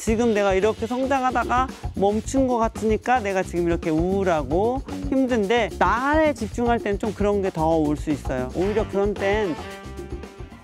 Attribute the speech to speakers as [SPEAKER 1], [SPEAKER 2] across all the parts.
[SPEAKER 1] 지금 내가 이렇게 성장하다가 멈춘 것 같으니까 내가 지금 이렇게 우울하고 힘든데 나에 집중할 땐 좀 그런 게 더 올 수 있어요. 오히려 그런 땐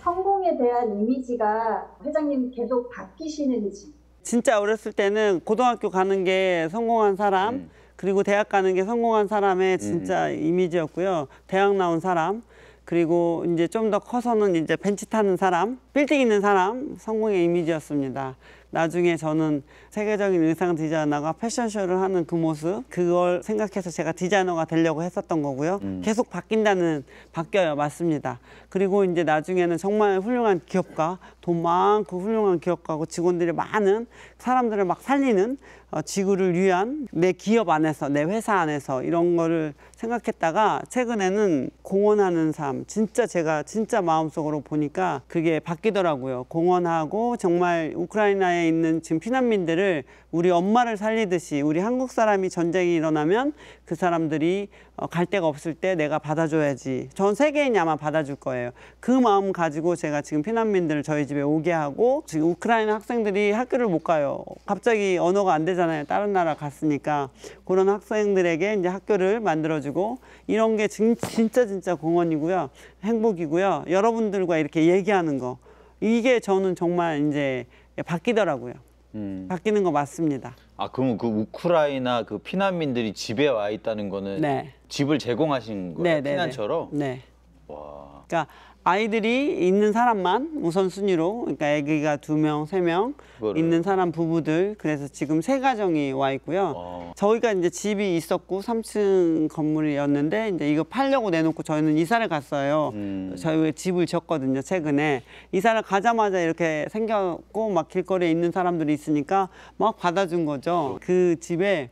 [SPEAKER 1] 성공에 대한 이미지가 회장님 계속 바뀌시는지 진짜 어렸을 때는 고등학교 가는 게 성공한 사람 음. 그리고 대학 가는 게 성공한 사람의 네. 진짜 음. 이미지였고요. 대학 나온 사람 그리고 이제 좀 더 커서는 이제 벤치 타는 사람, 빌딩 있는 사람 성공의 이미지였습니다. 나중에 저는 세계적인 의상 디자이너가 패션쇼를 하는 그 모습 그걸 생각해서 제가 디자이너가 되려고 했었던 거고요. 음. 계속 바뀐다는 바뀌어요. 맞습니다. 그리고 이제 나중에는 정말 훌륭한 기업가 돈 많고 훌륭한 기업가고 직원들이 많은 사람들을 막 살리는 어, 지구를 위한 내 기업 안에서 내 회사 안에서 이런 거를 생각했다가 최근에는 공헌하는 삶 진짜 제가 진짜 마음속으로 보니까 그게 바뀌더라고요. 공헌하고 정말 우크라이나에 우크라이나에 있는 지금 피난민들을 우리 엄마를 살리듯이 우리 한국 사람이 전쟁이 일어나면 그 사람들이 어, 갈 데가 없을 때 내가 받아줘야지. 전 세계인이 아마 받아줄 거예요. 그 마음 가지고 제가 지금 피난민들을 저희 집에 오게 하고 지금 우크라이나 학생들이 학교를 못 가요. 갑자기 언어가 안 되잖아요. 다른 나라 갔으니까 그런 학생들에게 이제 학교를 만들어주고 이런 게 진짜 진짜 공헌이고요. 행복이고요. 여러분들과 이렇게 얘기하는 거. 이게 저는 정말 이제 예, 바뀌더라고요. 음. 바뀌는 거 맞습니다. 아 그럼 그 우크라이나 그 피난민들이 집에 와 있다는 거는 네. 집을 제공하신 거예요? 네, 네, 네. 피난처럼? 네. 와. 그러니까 아이들이 있는 사람만 우선순위로 그러니까 아기가 두 명, 세명 그 있는 사람 부부들 그래서 지금 세 가정이 와 있고요. 어... 저희가 이제 집이 있었고 3층 건물이었는데 이제 이거 팔려고 내놓고 저희는 이사를 갔어요. 음... 저희 집을 지었거든요, 최근에. 이사를 가자마자 이렇게 생겼고 막 길거리에 있는 사람들이 있으니까 막 받아준 거죠. 그렇죠. 그 집에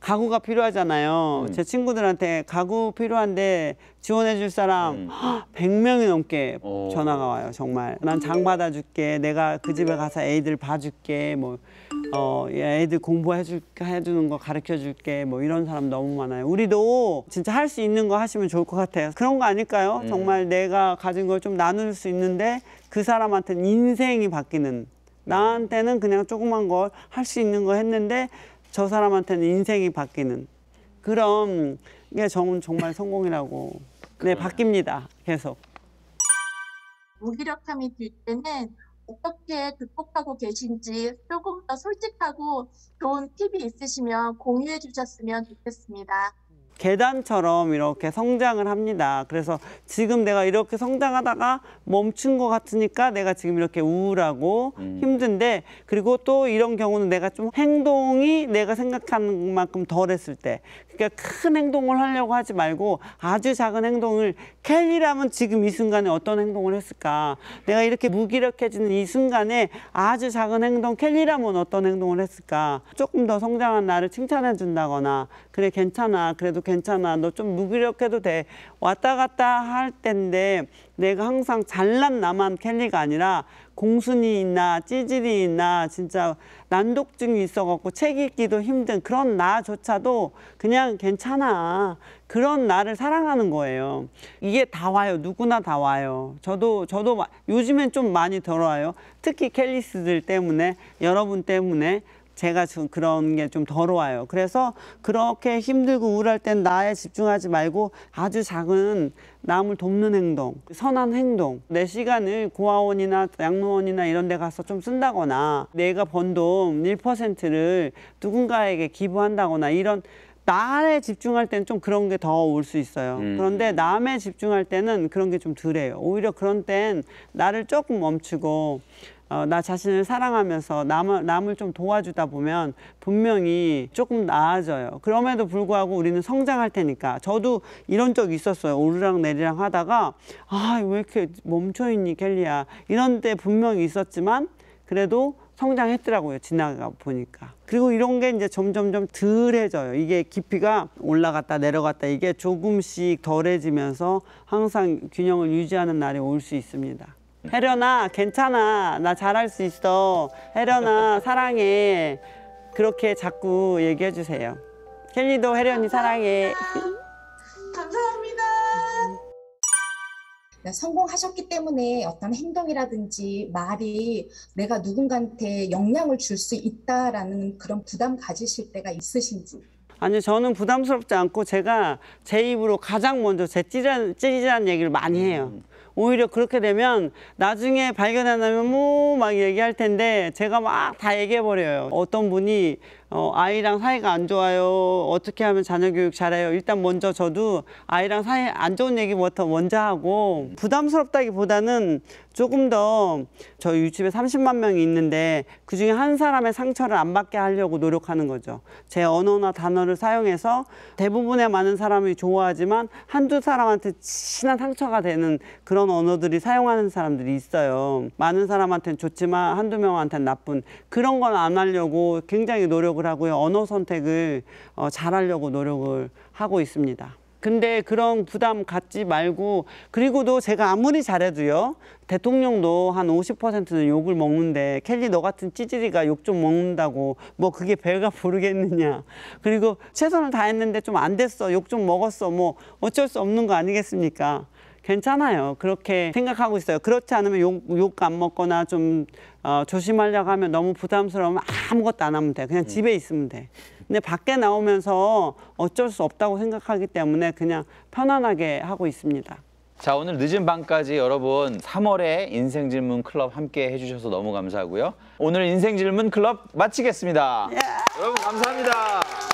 [SPEAKER 1] 가구가 필요하잖아요. 음. 제 친구들한테 가구 필요한데 지원해 줄 사람 음. 백명이 넘게 오. 어. 전화가 와요. 정말. 난 장 받아 줄게. 내가 그 집에 가서 애들 봐 줄게. 뭐 어, 예, 애들 공부해 줄해 주는 거 가르쳐 줄게. 뭐 이런 사람 너무 많아요. 우리도 진짜 할 수 있는 거 하시면 좋을 것 같아요. 그런 거 아닐까요? 음. 정말 내가 가진 걸 좀 나눌 수 있는데 그 사람한테는 인생이 바뀌는 나한테는 그냥 조그만 걸할 수 있는 거 했는데 저 사람한테는 인생이 바뀌는 그런 게 정말, 정말 성공이라고 네 바뀝니다 계속 무기력함이 들 때는 어떻게 극복하고 계신지 조금 더 솔직하고 좋은 팁이 있으시면 공유해 주셨으면 좋겠습니다. 계단처럼 이렇게 성장을 합니다. 그래서 지금 내가 이렇게 성장하다가 멈춘 것 같으니까 내가 지금 이렇게 우울하고 음. 힘든데 그리고 또 이런 경우는 내가 좀 행동이 내가 생각하는 만큼 덜 했을 때 그러니까 큰 행동을 하려고 하지 말고 아주 작은 행동을 켈리라면 지금 이 순간에 어떤 행동을 했을까 내가 이렇게 무기력해지는 이 순간에 아주 작은 행동 켈리라면 어떤 행동을 했을까 조금 더 성장한 나를 칭찬해 준다거나 그래 괜찮아 그래도 괜찮아 너 좀 무기력해도 돼 왔다 갔다 할 텐데 내가 항상 잘난 나만 켈리가 아니라 공순이 있나 찌질이 있나 진짜 난독증이 있어갖고 책 읽기도 힘든 그런 나조차도 그냥 괜찮아 그런 나를 사랑하는 거예요 이게 다 와요 누구나 다 와요 저도 저도 요즘엔 좀 많이 덜어요 와 특히 캘리스들 때문에 여러분 때문에 제가 좀 그런 게 좀 더러워요. 그래서 그렇게 힘들고 우울할 땐 나에 집중하지 말고 아주 작은 남을 돕는 행동, 선한 행동, 내 시간을 고아원이나 양로원이나 이런 데 가서 좀 쓴다거나 내가 번 돈 1%를 누군가에게 기부한다거나 이런 나에 집중할 때는 좀 그런 게 더 올 수 있어요. 음. 그런데 남에 집중할 때는 그런 게 좀 덜해요. 오히려 그런 땐 나를 조금 멈추고 어, 나 자신을 사랑하면서 남을, 남을 좀 도와주다 보면 분명히 조금 나아져요. 그럼에도 불구하고 우리는 성장할 테니까. 저도 이런 적이 있었어요. 오르락 내리락 하다가, 아, 왜 이렇게 멈춰있니, 켈리야. 이런 때 분명히 있었지만, 그래도 성장했더라고요. 지나가 보니까. 그리고 이런 게 이제 점점점 덜해져요. 이게 깊이가 올라갔다 내려갔다 이게 조금씩 덜해지면서 항상 균형을 유지하는 날이 올 수 있습니다. 혜련아 괜찮아 나 잘할 수 있어 혜련아 사랑해 그렇게 자꾸 얘기해 주세요 켈리도 혜련이 사랑해 감사합니다 네, 성공하셨기 때문에 어떤 행동이라든지 말이 내가 누군가한테 영향을 줄 수 있다라는 그런 부담 가지실 때가 있으신지 아니 저는 부담스럽지 않고 제가 제 입으로 가장 먼저 제 찌질한, 찌질한 얘기를 많이 해요 음. 오히려 그렇게 되면 나중에 발견하면 뭐 막 얘기할 텐데 제가 막 다 얘기해 버려요. 어떤 분이 어, 아이랑 사이가 안 좋아요. 어떻게 하면 자녀 교육 잘해요. 일단 먼저 저도 아이랑 사이 안 좋은 얘기부터 뭐 먼저 하고 부담스럽다기보다는 조금 더 저희 유튜브에 30만 명이 있는데 그 중에 한 사람의 상처를 안 받게 하려고 노력하는 거죠. 제 언어나 단어를 사용해서 대부분의 많은 사람이 좋아하지만 한두 사람한테 친한 상처가 되는 그런 언어들이 사용하는 사람들이 있어요. 많은 사람한테는 좋지만 한두 명한테는 나쁜 그런 건 안 하려고 굉장히 노력을 노력을 하고요. 언어 선택을 어, 잘하려고 노력을 하고 있습니다. 근데 그런 부담 갖지 말고 그리고도 제가 아무리 잘해도요 대통령도 한 50%는 욕을 먹는데 켈리 너 같은 찌질이가 욕 좀 먹는다고 뭐 그게 배가 부르겠느냐 그리고 최선을 다했는데 좀 안 됐어 욕 좀 먹었어 뭐 어쩔 수 없는 거 아니겠습니까 괜찮아요. 그렇게 생각하고 있어요. 그렇지 않으면 욕 안 먹거나 좀 어, 조심하려고 하면 너무 부담스러우면 아무것도 안 하면 돼. 그냥 음. 집에 있으면 돼. 근데 밖에 나오면서 어쩔 수 없다고 생각하기 때문에 그냥 편안하게 하고 있습니다. 자 오늘 늦은 밤까지 여러분 3월에 인생질문 클럽 함께 해주셔서 너무 감사하고요. 오늘 인생질문 클럽 마치겠습니다. 예. 여러분 감사합니다.